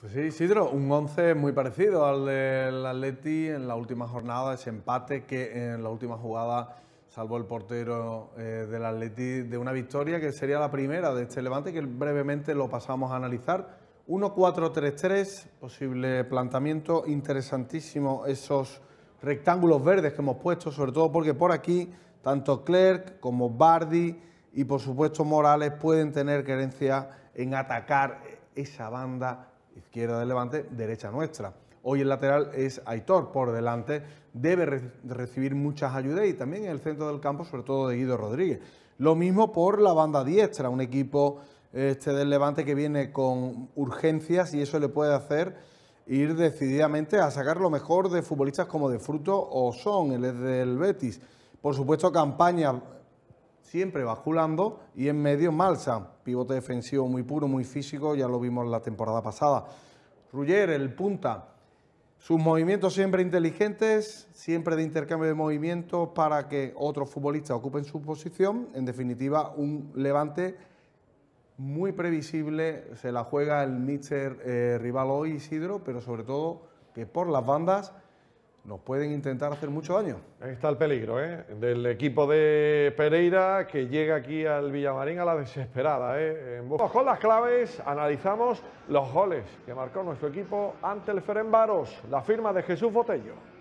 Pues sí, Isidro, un 11 muy parecido al del Atleti en la última jornada, ese empate que en la última jugada salvó el portero eh, del Atleti de una victoria que sería la primera de este Levante, que brevemente lo pasamos a analizar. 1-4-3-3, posible planteamiento, interesantísimo esos rectángulos verdes que hemos puesto, sobre todo porque por aquí tanto Clerc como Bardi y por supuesto Morales pueden tener querencia en atacar esa banda izquierda del Levante, derecha nuestra. Hoy el lateral es Aitor, por delante debe recibir muchas ayudas y también en el centro del campo, sobre todo de Guido Rodríguez. Lo mismo por la banda diestra, un equipo este del Levante que viene con urgencias y eso le puede hacer ir decididamente a sacar lo mejor de futbolistas como De Fruto o Son, el del Betis. Por supuesto, campaña siempre basculando y en medio Malsa, pivote defensivo muy puro, muy físico, ya lo vimos la temporada pasada. Ruller, el punta, sus movimientos siempre inteligentes, siempre de intercambio de movimientos para que otros futbolistas ocupen su posición. En definitiva, un levante muy previsible, se la juega el míster eh, rival hoy Isidro, pero sobre todo que por las bandas nos pueden intentar hacer mucho daño. Ahí está el peligro, ¿eh? Del equipo de Pereira que llega aquí al Villamarín a la desesperada, ¿eh? Con las claves analizamos los goles que marcó nuestro equipo ante el Ferenbaros, la firma de Jesús Botello.